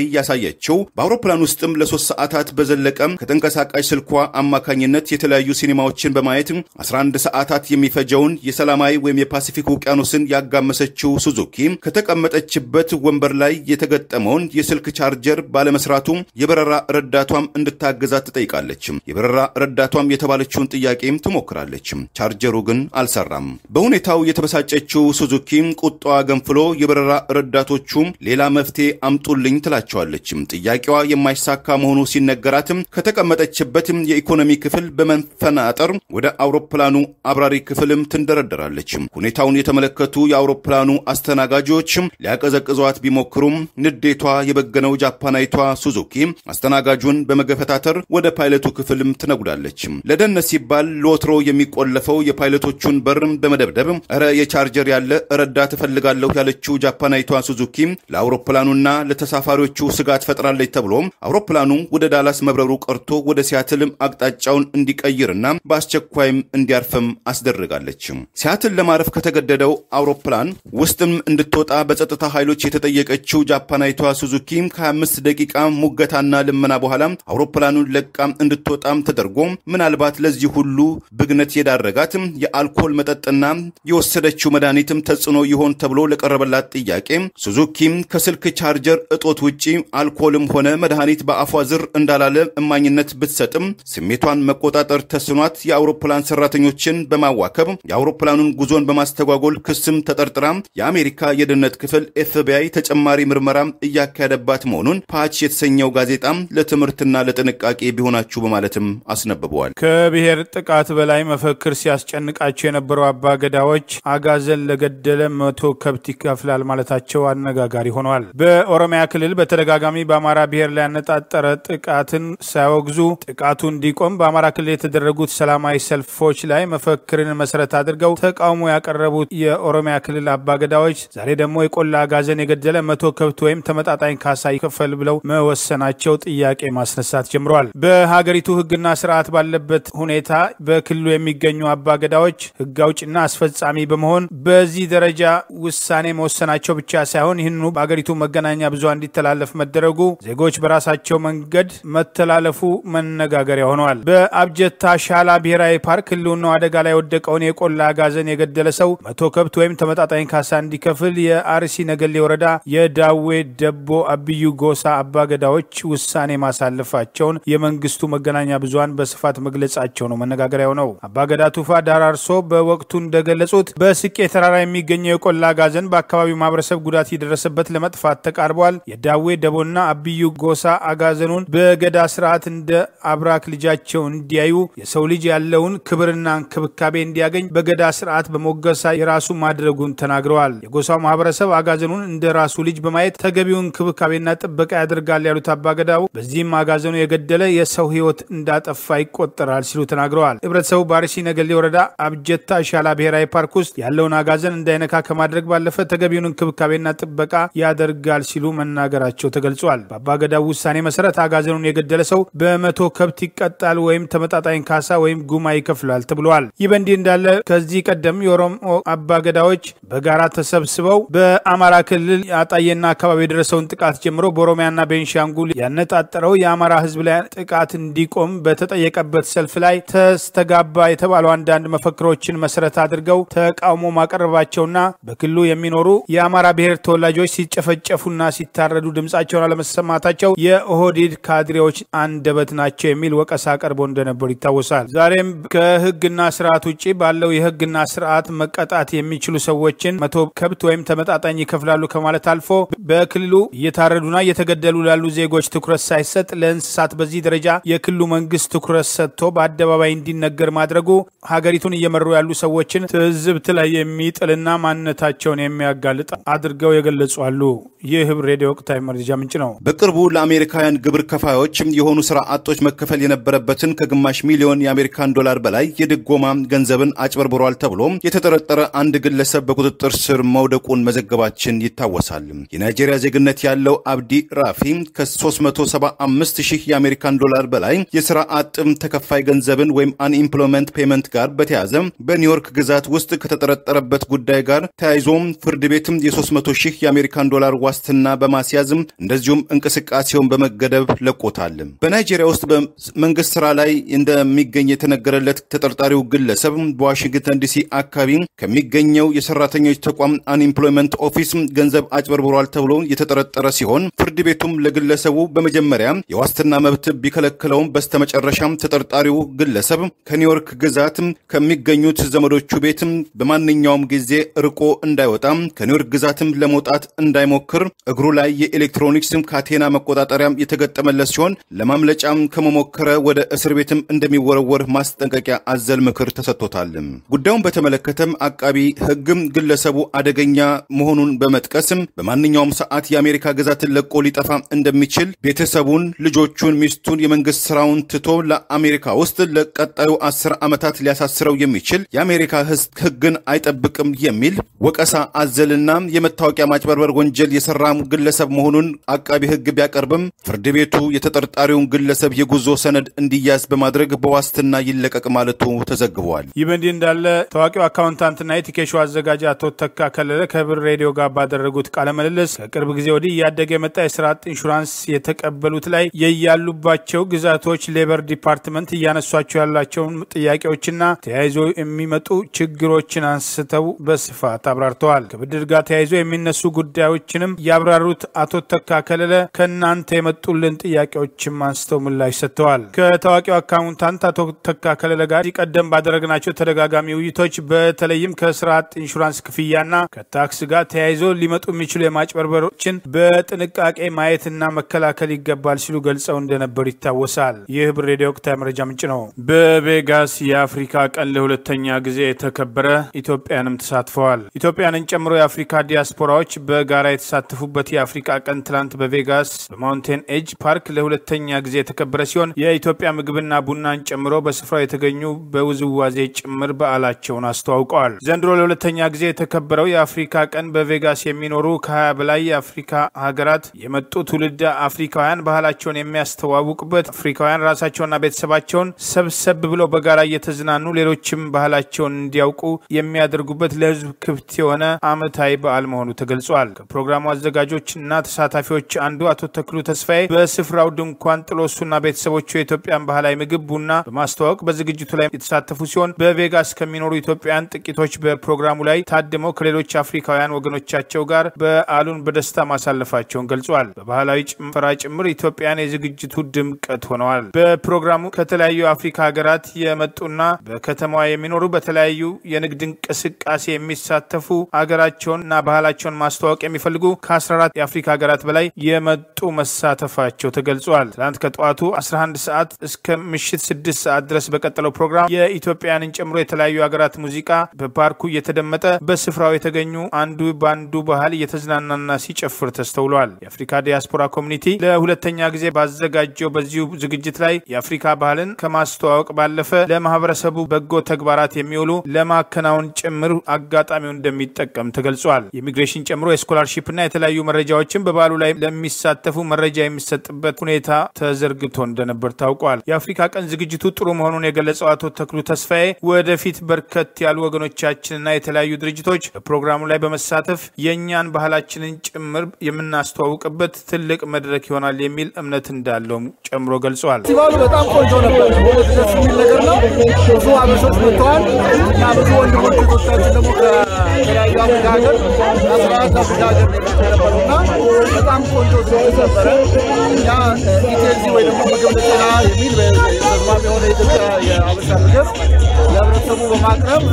ያሳየችው በአውሮፕላን ውስጥም ለሶስት ሰዓታት በዘለቀ ከተንቀሳቃሽ ስልኳ አማካኝነት የተለያዩ ሲኒማዎችን በማየት 11 ሰዓታት የሚፈጀውን የሰላማዊ ወይም የፓሲፊክ ውቅያኖስን ያጋመሰችው ሱዙኪ ከተቀመጠችበት ወንበር ላይ የተገጠመውን የስልክ ቻርጀር ባለመስራቱ የበረራ ረዳቷም እንድታገዛት ትጠይቃለች። የበረራ ረዳቷም የተባለችውን ጥያቄም ትሞክራለች። ቻርጀሩ ግን አልሰራም። በሁኔታው የተበሳጨችው ሱዙኪ ቁጣዋ ገንፍሎ የበረራ ረዳቶቹ ሌላ መፍትሄ አምጡልኝ ትላቸዋለች። ጥያቄዋ የማይሳካ መሆኑ ሲነገራትም ከተቀመጠችበት የኢኮኖሚ ክፍል በመንፈ ስትፈናጠር ወደ አውሮፕላኑ አብራሪ ክፍልም ትንደረደራለች። ሁኔታውን የተመለከቱ የአውሮፕላኑ አስተናጋጆችም ሊያቀዘቅዟት ቢሞክሩም ንዴቷ የበገነው ጃፓናዊቷ ሱዙኪ አስተናጋጁን በመገፈታተር ወደ ፓይለቱ ክፍልም ትነጉዳለች። ለደህንነት ሲባል ለወትሮ የሚቆለፈው የፓይለቶቹን በር በመደብደብ እረ የቻርጀር ያለ ረዳት እፈልጋለሁ ያለችው ጃፓናዊቷ ሱዙኪ ለአውሮፕላኑና ለተሳፋሪዎቹ ስጋት ፈጥራለች ተብሎ አውሮፕላኑ ወደ ዳላስ መብረሩ ቀርቶ ወደ ሲያትልም አቅጣጫውን እንዲቀይርና እንዲቀርና በአስቸኳይም እንዲያርፍም አስደረጋለች። ሲያትል ለማረፍ ከተገደደው አውሮፕላን ውስጥም እንድትወጣ በጸጥታ ኃይሎች የተጠየቀችው ጃፓናዊቷ ሱዙኪ ከ25 ደቂቃ ሙገታና ልመና በኋላ አውሮፕላኑን ለቃም እንድትወጣም ተደርጎ ምናልባት ለዚህ ሁሉ ብግነት የዳረጋት የአልኮል መጠጥና የወሰደችው መድኃኒትም ተጽዕኖ ይሆን ተብሎ ለቀረበላት ጥያቄ ሱዙኪም ከስልክ ቻርጀር እጦት ውጪ አልኮልም ሆነ መድኃኒት በአፏ ዝር እንዳላለ እማኝነት ብትሰጥም ስሜቷን መቆጣጠር ተስ ወስኗት የአውሮፕላን ሰራተኞችን በማዋከብ የአውሮፕላኑን ጉዞን በማስተጓጎል ክስም ተጠርጥራ የአሜሪካ የደህንነት ክፍል ኤፍቢአይ ተጨማሪ ምርመራ እያካሄደባት መሆኑን ፓች የተሰኘው ጋዜጣ ለትምህርትና ለጥንቃቄ ቢሆናችሁ በማለትም አስነብበዋል።
ከብሔር ጥቃት በላይ መፈክር ሲያስጨንቃቸው የነበሩ አባ ገዳዎች አጋዘን ለገደለ መቶ ከብት ይከፍላል ማለታቸው አነጋጋሪ ሆኗል። በኦሮሚያ ክልል በተደጋጋሚ በአማራ ብሔር ላይ ያነጣጠረ ጥቃትን ሳያወግዙ ጥቃቱ እንዲቆም በአማራ ክልል የተደረጉ በተደረጉት ሰላማዊ ሰልፎች ላይ መፈክርን መሰረት አድርገው ተቃውሞ ያቀረቡት የኦሮሚያ ክልል አባገዳዎች ዛሬ ደግሞ የቆላ አጋዘን የገደለ መቶ ከብት ወይም ተመጣጣኝ ካሳ ይከፈል ብለው መወሰናቸው ጥያቄ ማስነሳት ጀምረዋል። በሀገሪቱ ህግና ስርዓት ባለበት ሁኔታ በክልሉ የሚገኙ አባገዳዎች ህግ አውጭና አስፈጻሚ በመሆን በዚህ ደረጃ ውሳኔ መወሰናቸው ብቻ ሳይሆን ይህንኑ በሀገሪቱ መገናኛ ብዙሃን እንዲተላለፍ መደረጉ ዜጎች በራሳቸው መንገድ መተላለፉ መነጋገሪያ ሆነዋል። በአብጀታ ሻላ ብሔራዊ ፓርክ ህልውናው አደጋ ላይ የወደቀውን የቆላ አጋዘን የገደለ ሰው መቶ ከብት ወይም ተመጣጣኝ ካሳ እንዲከፍል የአርሲ ነገሌ ወረዳ የዳዌ ደቦ አብዩ ጎሳ አባገዳዎች ውሳኔ ማሳለፋቸውን የመንግስቱ መገናኛ ብዙሀን በስፋት መግለጻቸው ነው መነጋገሪያው ነው። አባገዳ ቱፋ ዳራርሶ በወቅቱ እንደገለጹት በስቄ ተራራ የሚገኘው የቆላ አጋዘን በአካባቢው ማህበረሰብ ጉዳት የደረሰበት ለመጥፋት ተቃርቧል። የዳዌ ደቦና አብዩ ጎሳ አጋዘኑን በገዳ ስርዓት እንደ አብራክ ልጃቸው እንዲያዩ የሰው የሰው ልጅ ያለውን ክብርና እንክብካቤ እንዲያገኝ በገዳ ስርዓት በሞገሳ የራሱ ማድረጉን ተናግረዋል። የጎሳው ማህበረሰብ አጋዘኑን እንደ ራሱ ልጅ በማየት ተገቢውን እንክብካቤና ጥበቃ ያደርጋል ያሉት አባገዳው በዚህም አጋዘኑ የገደለ የሰው ህይወት እንዳጠፋ ይቆጠራል ሲሉ ተናግረዋል። ህብረተሰቡ በአርሲ ነገሌ ወረዳ አብጀታ ሻላ ብሔራዊ ፓርክ ውስጥ ያለውን አጋዘን እንዳይነካ ከማድረግ ባለፈ ተገቢውን እንክብካቤና ጥበቃ ያደርጋል ሲሉ መናገራቸው ተገልጿል። በአባገዳው ውሳኔ መሰረት አጋዘኑን የገደለ ሰው በመቶ ከብት ይቀጣል ወይም ተመጣጣኝ ካሳ ካሳ ወይም ጉማ ይከፍሏል ተብሏል። ይህ በእንዲህ እንዳለ ከዚህ ቀደም የኦሮሞ አባገዳዎች በጋራ ተሰብስበው በአማራ ክልል አጣዬና አካባቢ የደረሰውን ጥቃት ጀምሮ በኦሮሚያና ቤንሻንጉል ያነጣጠረው የአማራ ህዝብ ላይ ጥቃት እንዲቆም በተጠየቀበት ሰልፍ ላይ ተስተጋባ የተባሉ አንዳንድ መፈክሮችን መሰረት አድርገው ተቃውሞ ማቀረባቸውና በክልሉ የሚኖሩ የአማራ ብሔር ተወላጆች ሲጨፈጨፉና ሲታረዱ ድምጻቸውን አለመሰማታቸው የኦህዴድ ካድሬዎች አንደበት ናቸው የሚል ወቀሳ ቀርቦ እንደነበሩ ይታወሳል። ይታወሳል። ዛሬም ከህግና ስርዓት ውጭ ባለው የህግና ስርዓት መቀጣት የሚችሉ ሰዎችን መቶ ከብት ወይም ተመጣጣኝ ይከፍላሉ ከማለት አልፎ በክልሉ እየታረዱና እየተገደሉ ላሉ ዜጎች ትኩረት ሳይሰጥ ለእንስሳት በዚህ ደረጃ የክልሉ መንግስት ትኩረት ሰጥቶ በአደባባይ እንዲነገር ማድረጉ ሀገሪቱን እየመሩ ያሉ ሰዎችን ትዝብት ላይ የሚጥልና ማንነታቸውን የሚያጋልጥ አድርገው የገለጹ አሉ። ይህ ህብር ሬዲዮ ወቅታዊ መረጃ ምንጭ ነው።
በቅርቡ ለአሜሪካውያን ግብር ከፋዮች የሆኑ ስራ አጦች መከፈል የነበረበትን ከግማሽ ሚሊዮን ሚሊዮን የአሜሪካን ዶላር በላይ የድጎማ ገንዘብን አጭበርብሯል ተብሎ የተጠረጠረ አንድ ግለሰብ በቁጥጥር ስር መውደቁን መዘገባችን ይታወሳል። የናይጄሪያ ዜግነት ያለው አብዲ ራፊ ከ375 ሺህ የአሜሪካን ዶላር በላይ የስራ አጥም ተከፋይ ገንዘብን ወይም አንኢምፕሎይመንት ፔመንት ጋር በተያዘ በኒውዮርክ ግዛት ውስጥ ከተጠረጠረበት ጉዳይ ጋር ተያይዞም ፍርድ ቤትም የ300 ሺህ የአሜሪካን ዶላር ዋስትና በማስያዝም እንደዚሁም እንቅስቃሴውን በመገደብ ለቆታል። በናይጄሪያ ውስጥ በመንግስት ስራ ላይ እንደሚ እንደሚገኝ የተነገረለት ተጠርጣሪው ግለሰብ በዋሽንግተን ዲሲ አካባቢ ከሚገኘው የሰራተኞች ተቋም አንኤምፕሎይመንት ኦፊስ ገንዘብ አጭበርብሯል ተብሎ የተጠረጠረ ሲሆን ፍርድ ቤቱም ለግለሰቡ በመጀመሪያ የዋስትና መብት ቢከለክለውም በስተመጨረሻም ተጠርጣሪው ግለሰብ ከኒውዮርክ ግዛት ከሚገኙት ዘመዶቹ ቤት በማንኛውም ጊዜ ርቆ እንዳይወጣ ከኒውዮርክ ግዛትም ለመውጣት እንዳይሞክር እግሩ ላይ የኤሌክትሮኒክስ ካቴና መቆጣጠሪያ የተገጠመለት ሲሆን ለማምለጫም ከመሞከረ ወደ እስር ቤትም እንደሚወረ እንዲወረወር ማስጠንቀቂያ አዘል ምክር ተሰጥቶታል። ጉዳዩን በተመለከተም አቃቢ ሕግም ግለሰቡ አደገኛ መሆኑን በመጥቀስም በማንኛውም ሰዓት የአሜሪካ ግዛትን ለቆ ሊጠፋ እንደሚችል ቤተሰቡን፣ ልጆቹን፣ ሚስቱን፣ የመንግስት ስራውን ትቶ ለአሜሪካ ውስጥ ለቀጣዩ አስር ዓመታት ሊያሳስረው የሚችል የአሜሪካ ሕግን አይጠብቅም የሚል ወቀሳ አዘልና የመታወቂያ ማጭበርበር ወንጀል የሰራ ግለሰብ መሆኑን አቃቢ ሕግ ቢያቀርብም ፍርድ ቤቱ የተጠርጣሪውን ግለሰብ የጉዞ ሰነድ እንዲያዝ በማድረግ በዋስ ዋስትና ይለቀቅ ማለቱ ተዘግቧል።
ይህ በእንዲህ እንዳለ ታዋቂው አካውንታንትና የቲኬሾ አዘጋጅ አቶ ተካ ከለለ ከህብር ሬዲዮ ጋር ባደረጉት ቃለ ምልልስ ከቅርብ ጊዜ ወዲህ እያደገ የመጣ የስራ አጥ ኢንሹራንስ የተቀበሉት ላይ የያሉባቸው ግዛቶች ሌበር ዲፓርትመንት እያነሷቸው ያላቸውን ጥያቄዎችና ተያይዞ የሚመጡ ችግሮችን አንስተው በስፋት አብራርተዋል። ከብድር ጋር ተያይዞ የሚነሱ ጉዳዮችንም ያብራሩት አቶ ተካ ከለለ ከእናንተ የመጡልን ጥያቄዎችም አንስተው ምላሽ ሰጥተዋል። ከታዋቂው አካውንታንት ከአቶ ተካ ከለለ ጋር ቀደም ባደረግናቸው ተደጋጋሚ ውይይቶች በተለይም ከስራ አጥ ኢንሹራንስ ክፍያና ከታክስ ጋር ተያይዞ ሊመጡ የሚችሉ የማጭበርበሮችን በጥንቃቄ ማየትና መከላከል ይገባል ሲሉ ገልጸው እንደነበሩ ይታወሳል። ይህ ሬዲዮ ወቅታዊ መረጃ ምንጭ ነው። በቬጋስ የአፍሪካ ቀን ለሁለተኛ ጊዜ የተከበረ ኢትዮጵያንም ተሳትፈዋል። ኢትዮጵያንን ጨምሮ የአፍሪካ ዲያስፖራዎች በጋራ የተሳተፉበት የአፍሪካ ቀን ትላንት በቬጋስ በማውንቴን ኤጅ ፓርክ ለሁለተኛ ጊዜ የተከበረ ሲሆን የኢትዮጵያ ምግብና ቡናን ጨምሮ ጨምሮ በስፍራው የተገኙ በውዝዋዜ ጭምር በዓላቸውን አስተዋውቀዋል። ዘንድሮ ለሁለተኛ ጊዜ የተከበረው የአፍሪካ ቀን በቬጋስ የሚኖሩ ከ20 በላይ የአፍሪካ ሀገራት የመጡ ትውልድ አፍሪካውያን ባህላቸውን የሚያስተዋውቁበት፣ አፍሪካውያን ራሳቸውና ቤተሰባቸውን ሰብሰብ ብለው በጋራ እየተዝናኑ ሌሎችም ባህላቸውን እንዲያውቁ የሚያደርጉበት ለህዝብ ክፍት የሆነ ዓመታዊ በዓል መሆኑ ተገልጿል። ከፕሮግራሙ እና ተሳታፊዎች አንዱ አቶ ተክሉ ተስፋዬ በስፍራው ድንኳን ጥሎ እሱና ቤተሰቦቹ የኢትዮጵያን ባህላዊ ምግብ ቡና ማስተዋወቅ በዝግጅቱ ላይ የተሳተፉ ሲሆን በቬጋስ ከሚኖሩ ኢትዮጵያውያን ጥቂቶች በፕሮግራሙ ላይ ታድመው ከሌሎች አፍሪካውያን ወገኖቻቸው ጋር በዓሉን በደስታ ማሳለፋቸውን ገልጸዋል። በባህላዊ ጭፈራ ጭምር ኢትዮጵያን የዝግጅቱ ድምቀት ሆነዋል። በፕሮግራሙ ከተለያዩ አፍሪካ ሀገራት የመጡና በከተማዋ የሚኖሩ በተለያዩ የንግድ እንቅስቃሴ የሚሳተፉ ሀገራቸውንና ባህላቸውን ማስተዋወቅ የሚፈልጉ ከ14 የአፍሪካ ሀገራት በላይ የመጡ መሳተፋቸው ተገልጿል። ትናንት ከጠዋቱ 11 ሰዓት እስከ ምሽት 6 ስድስት ሰዓት ድረስ በቀጠለው ፕሮግራም የኢትዮጵያንን ጨምሮ የተለያዩ ሀገራት ሙዚቃ በፓርኩ እየተደመጠ በስፍራው የተገኙ አንዱ በአንዱ ባህል እየተዝናናና ሲጨፍር ተስተውሏል። የአፍሪካ ዲያስፖራ ኮሚኒቲ ለሁለተኛ ጊዜ ባዘጋጀው በዚሁ ዝግጅት ላይ የአፍሪካ ባህልን ከማስተዋወቅ ባለፈ ለማህበረሰቡ በጎ ተግባራት የሚውሉ ለማከናወን ጭምር አጋጣሚውን እንደሚጠቀም ተገልጿል። የኢሚግሬሽን ጨምሮ የስኮላርሺፕና የተለያዩ መረጃዎችን በባሉ ላይ ለሚሳተፉ መረጃ የሚሰጥበት ሁኔታ ተዘርግቶ እንደነበር ታውቋል። የአፍሪካ ቀን ዝግጅቱ ጥሩ መሆኑን የገለጸው አቶ ተክሉ ተስፋዬ ወደፊት በርከት ያሉ ወገኖቻችንና የተለያዩ ድርጅቶች በፕሮግራሙ ላይ በመሳተፍ የእኛን ባህላችንን ጭምር የምናስተዋውቅበት ትልቅ መድረክ ይሆናል የሚል እምነት እንዳለውም ጨምሮ ገልጿል። በጣም ቆንጆ ነበር። ደስ የሚል ነገር ነው።
ብዙ አበሾች መጥተዋል እና ብዙ ወንድሞች ደግሞ ከተለያዩ አፍሪካ ሀገር አፍሪካ ሀገር በጣም ቆንጆ ነበረ። እኛ ወይ ደግሞ ምግብ ለጤና የሚል ወደ ኢትዮጵያ የአበሻ ለህብረተሰቡ በማቅረብ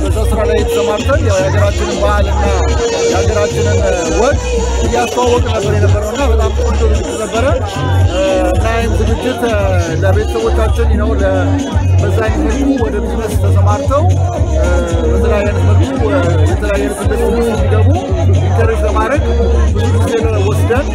በዛ ስራ ላይ የተሰማርተን የሀገራችንን ባህልና የሀገራችንን ወግ እያስተዋወቅ ነበር የነበረው እና በጣም ቆንጆ ዝግጅት ነበረ እና ይህም ዝግጅት ለቤተሰቦቻችን ነው በዛ ወደ ቢዝነስ ተሰማርተው አይነት መልኩ አይነት ውስጥ እንዲገቡ ለማድረግ ብዙ ጊዜ ወስደን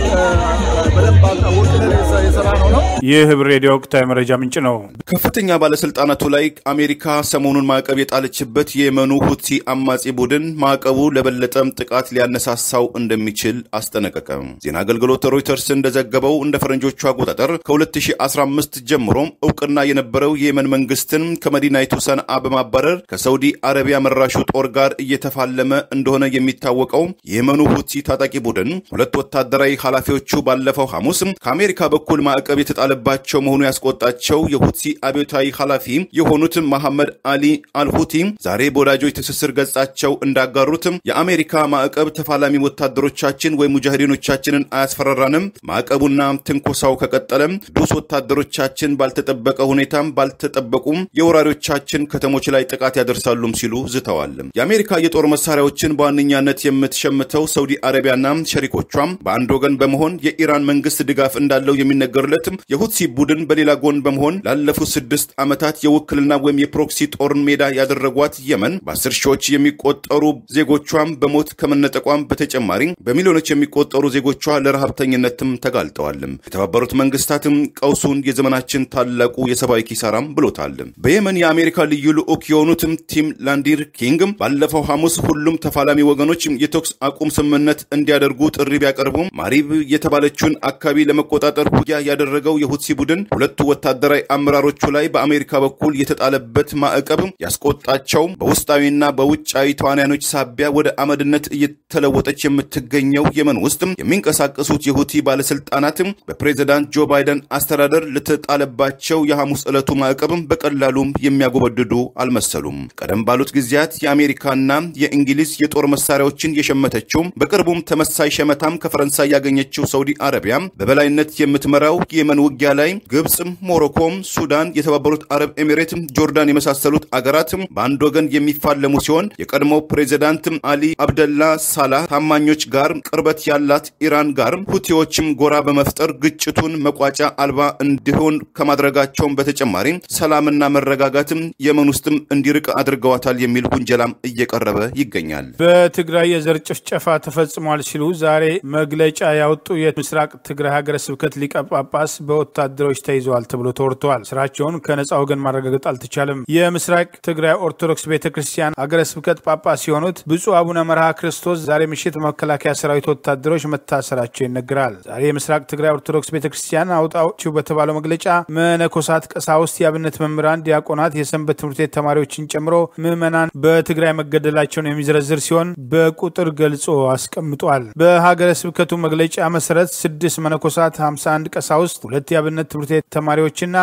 በደንብ የሰራ ነው
ነው። ይህ ህብር ሬዲዮ ወቅታዊ መረጃ ምንጭ ነው።
ከፍተኛ ባለስልጣናቱ ላይ አሜሪካ ሰሞኑን ማዕቀብ የጣለችበት የየመኑ ሁቲ አማጺ ቡድን ማዕቀቡ ለበለጠም ጥቃት ሊያነሳሳው እንደሚችል አስጠነቀቀም። ዜና አገልግሎት ሮይተርስ እንደዘገበው እንደ ፈረንጆቹ አቆጣጠር ከ2015 ጀምሮ እውቅና የነበረው የየመን መንግስትን ከመዲናይቱ ሰንአ በማባረር ከሳውዲ አረቢያ መራሹ ጦር ጋር እየተፋለመ እንደሆነ የሚታወቀው የየመኑ ሁቲ ታጣቂ ቡድን ሁለት ወታደራዊ ኃላፊዎቹ ባለፈው ሐሙስ ከአሜሪካ በኩል ማዕቀብ የተጣለባቸው መሆኑ ያስቆጣቸው የሁቲ አብዮታዊ ኃላፊ የሆኑትም መሐመድ አሊ አልሁቲ ዛሬ በወዳጆች ትስስር ገጻቸው እንዳጋሩትም የአሜሪካ ማዕቀብ ተፋላሚ ወታደሮቻችን ወይ ሙጃሂዲኖቻችንን አያስፈራራንም። ማዕቀቡና ትንኮሳው ከቀጠለም ዱስ ወታደሮቻችን ባልተጠበቀ ሁኔታም ባልተጠበቁም የወራሪዎቻችን ከተሞች ላይ ጥቃት ያደርሳሉም ሲሉ ዝተዋል። የአሜሪካ የጦር መሳሪያዎችን በዋነኛነት የምትሸምተው ሳውዲ አረቢያና ሸሪኮቿም በአንድ ወገን በመሆን የኢራን መንግስት ድጋፍ እንዳለው የሚነገርለት የሁትሲ ቡድን በሌላ ጎን በመሆን ላለፉት ስድስት ዓመታት የውክልና ወይም የፕሮክሲ ጦርን ሜዳ ያደረጓት የመን በአስር ሺዎች የሚቆጠሩ ዜጎቿም በሞት ከመነጠቋም በተጨማሪ በሚሊዮኖች የሚቆጠሩ ዜጎቿ ለረሃብተኝነትም ተጋልጠዋልም። የተባበሩት መንግስታትም ቀውሱን የዘመናችን ታላቁ የሰብአዊ ኪሳራም ብሎታል። በየመን የአሜሪካ ልዩ ልዑክ የሆኑትም ቲም ላንዲር ኪንግ ባለፈው ሐሙስ ሁሉም ተፋላሚ ወገኖች የተኩስ አቁም ስምምነት እንዲያደርጉ ጥሪ ቢያቀርቡም ማሪብ የተባለችውን አካባቢ ለመቆጣጠር ውጊያ ያደረገው የሁትሲ ቡድን ሁለቱ ወታደራዊ አመራሮች በጋዜጠኞቹ ላይ በአሜሪካ በኩል የተጣለበት ማዕቀብ ያስቆጣቸው በውስጣዊና በውጫዊ ተዋንያኖች ሳቢያ ወደ አመድነት እየተለወጠች የምትገኘው የመን ውስጥ የሚንቀሳቀሱት የሁቲ ባለስልጣናት በፕሬዚዳንት ጆ ባይደን አስተዳደር ለተጣለባቸው የሐሙስ ዕለቱ ማዕቀብ በቀላሉም የሚያጎበድዱ አልመሰሉም። ቀደም ባሉት ጊዜያት የአሜሪካና የእንግሊዝ የጦር መሳሪያዎችን የሸመተችው በቅርቡም ተመሳይ ሸመታም ከፈረንሳይ ያገኘችው ሳውዲ አረቢያ በበላይነት የምትመራው የመን ውጊያ ላይ ግብፅም፣ ሞሮኮም፣ ሱዳን ሱዳን፣ የተባበሩት አረብ ኤሚሬት፣ ጆርዳን የመሳሰሉት አገራትም በአንድ ወገን የሚፋለሙ ሲሆን የቀድሞው ፕሬዚዳንት አሊ አብደላ ሳላህ ታማኞች ጋር ቅርበት ያላት ኢራን ጋር ሁቲዎችም ጎራ በመፍጠር ግጭቱን መቋጫ አልባ እንዲሆን ከማድረጋቸውም በተጨማሪ ሰላምና መረጋጋትም የመን ውስጥም እንዲርቅ አድርገዋታል የሚል ውንጀላም እየቀረበ ይገኛል።
በትግራይ የዘር ጭፍጨፋ ተፈጽሟል ሲሉ ዛሬ መግለጫ ያወጡ የምስራቅ ትግራይ ሀገረ ስብከት ሊቀ ጳጳስ በወታደሮች ተይዘዋል ተብሎ ተወርተዋል። መሆናቸውን ከነጻ ወገን ማረጋገጥ አልተቻለም። የምስራቅ ትግራይ ኦርቶዶክስ ቤተ ክርስቲያን አገረ ስብከት ጳጳስ የሆኑት ብፁዕ አቡነ መርሃ ክርስቶስ ዛሬ ምሽት መከላከያ ሰራዊት ወታደሮች መታሰራቸው ይነገራል። ዛሬ የምስራቅ ትግራይ ኦርቶዶክስ ቤተ ክርስቲያን አውጣችው በተባለው መግለጫ መነኮሳት፣ ቀሳውስት፣ የአብነት መምህራን፣ ዲያቆናት፣ የሰንበት ትምህርት ቤት ተማሪዎችን ጨምሮ ምዕመናን በትግራይ መገደላቸውን የሚዘረዝር ሲሆን በቁጥር ገልጾ አስቀምጧል። በሀገረ ስብከቱ መግለጫ መሰረት ስድስት መነኮሳት፣ 51 ቀሳውስት፣ ሁለት የአብነት ትምህርት ቤት ተማሪዎችና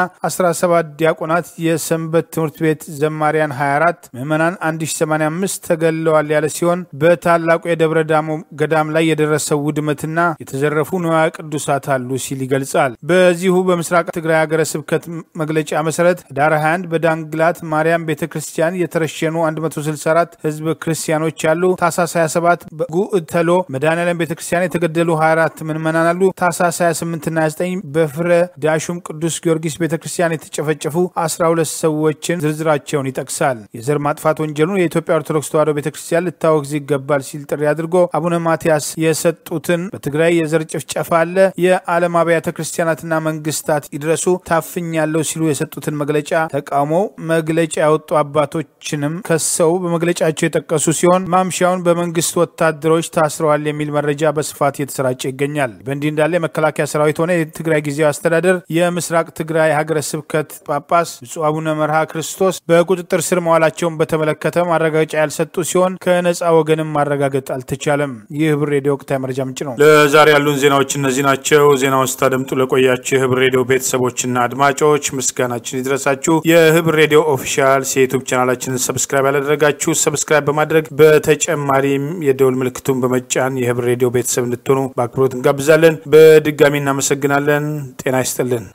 17 ዲያቆናት፣ የሰንበት ትምህርት ቤት ዘማሪያን 24፣ ምዕመናን 1085 ተገለዋል ያለ ሲሆን በታላቁ የደብረ ዳሞ ገዳም ላይ የደረሰው ውድመትና የተዘረፉ ንዋያ ቅዱሳት አሉ ሲል ይገልጻል። በዚሁ በምስራቅ ትግራይ ሀገረ ስብከት መግለጫ መሰረት ዳር 21 በዳንግላት ማርያም ቤተ ክርስቲያን የተረሸኑ 164 ህዝብ ክርስቲያኖች አሉ። ታህሳስ 27 በጉዕተሎ መድኃኔዓለም ቤተ ክርስቲያን የተገደሉ 24 ምዕመናን አሉ። ታህሳስ 28 እና 29 በፍረ ዳሹም ቅዱስ ጊዮርጊስ ቤተ ክርስቲያን የተጨፈጨፉ 12 ሰዎችን ዝርዝራቸውን ይጠቅሳል። የዘር ማጥፋት ወንጀሉን የኢትዮጵያ ኦርቶዶክስ ተዋሕዶ ቤተክርስቲያን ልታወግዝ ይገባል ሲል ጥሪ አድርጎ አቡነ ማትያስ የሰጡትን በትግራይ የዘር ጭፍጨፋ አለ፣ የዓለም አብያተ ክርስቲያናትና መንግስታት ይድረሱ ታፍኛለሁ ሲሉ የሰጡትን መግለጫ ተቃውሞ መግለጫ ያወጡ አባቶችንም ከሰው በመግለጫቸው የጠቀሱ ሲሆን ማምሻውን በመንግስት ወታደሮች ታስረዋል የሚል መረጃ በስፋት እየተሰራጨ ይገኛል። በእንዲህ እንዳለ የመከላከያ ሰራዊት ሆነ የትግራይ ጊዜያዊ አስተዳደር የምስራቅ ትግራይ ሀገረ ስብከት ስብከት ጳጳስ ብፁዕ አቡነ መርሃ ክርስቶስ በቁጥጥር ስር መዋላቸውን በተመለከተ ማረጋገጫ ያልሰጡ ሲሆን ከነፃ ወገንም ማረጋገጥ አልተቻለም። ይህ ህብር ሬዲዮ ወቅታዊ መረጃ ምንጭ ነው። ለዛሬ ያሉን ዜናዎች እነዚህ ናቸው። ዜናውን ስታደምጡ ለቆያችሁ የህብር ሬዲዮ ቤተሰቦችና አድማጮች ምስጋናችን ይድረሳችሁ። የህብር ሬዲዮ ኦፊሻል የዩቱብ ቻናላችንን ሰብስክራይብ ያላደረጋችሁ ሰብስክራይብ በማድረግ በተጨማሪም የደውል ምልክቱን በመጫን የህብር ሬዲዮ ቤተሰብ እንድትሆኑ በአክብሮት እንጋብዛለን። በድጋሚ እናመሰግናለን። ጤና ይስጥልን።